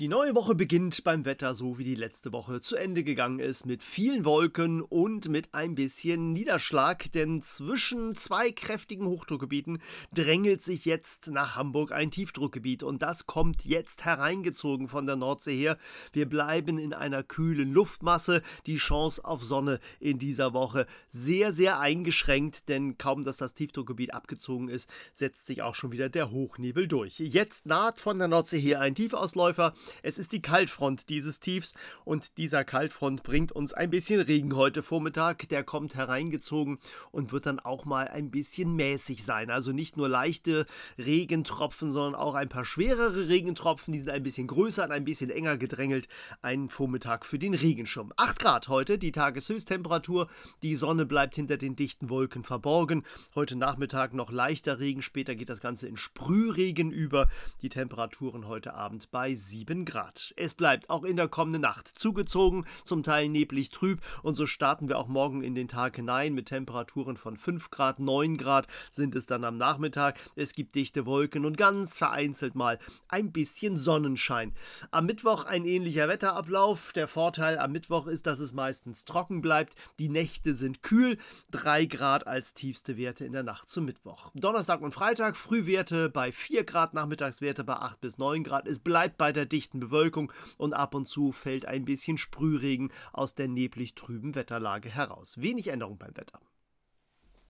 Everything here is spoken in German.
Die neue Woche beginnt beim Wetter so wie die letzte Woche zu Ende gegangen ist, mit vielen Wolken und mit ein bisschen Niederschlag, denn zwischen zwei kräftigen Hochdruckgebieten drängelt sich jetzt nach Hamburg ein Tiefdruckgebiet und das kommt jetzt hereingezogen von der Nordsee her. Wir bleiben in einer kühlen Luftmasse, die Chance auf Sonne in dieser Woche sehr, sehr eingeschränkt, denn kaum dass das Tiefdruckgebiet abgezogen ist, setzt sich auch schon wieder der Hochnebel durch. Jetzt naht von der Nordsee her ein Tiefausläufer, es ist die Kaltfront dieses Tiefs und dieser Kaltfront bringt uns ein bisschen Regen heute Vormittag. Der kommt hereingezogen und wird dann auch mal ein bisschen mäßig sein. Also nicht nur leichte Regentropfen, sondern auch ein paar schwerere Regentropfen. Die sind ein bisschen größer und ein bisschen enger gedrängelt. Ein Vormittag für den Regenschirm. 8 Grad heute, die Tageshöchsttemperatur. Die Sonne bleibt hinter den dichten Wolken verborgen. Heute Nachmittag noch leichter Regen. Später geht das Ganze in Sprühregen über. Die Temperaturen heute Abend bei 7 7 Grad. Es bleibt auch in der kommenden Nacht zugezogen, zum Teil neblig trüb und so starten wir auch morgen in den Tag hinein mit Temperaturen von 5 Grad, 9 Grad sind es dann am Nachmittag. Es gibt dichte Wolken und ganz vereinzelt mal ein bisschen Sonnenschein. Am Mittwoch ein ähnlicher Wetterablauf. Der Vorteil am Mittwoch ist, dass es meistens trocken bleibt. Die Nächte sind kühl, 3 Grad als tiefste Werte in der Nacht zum Mittwoch. Donnerstag und Freitag Frühwerte bei 4 Grad, Nachmittagswerte bei 8 bis 9 Grad. Es bleibt bei der Dichte dichten Bewölkung und ab und zu fällt ein bisschen Sprühregen aus der neblig trüben Wetterlage heraus. Wenig Änderung beim Wetter.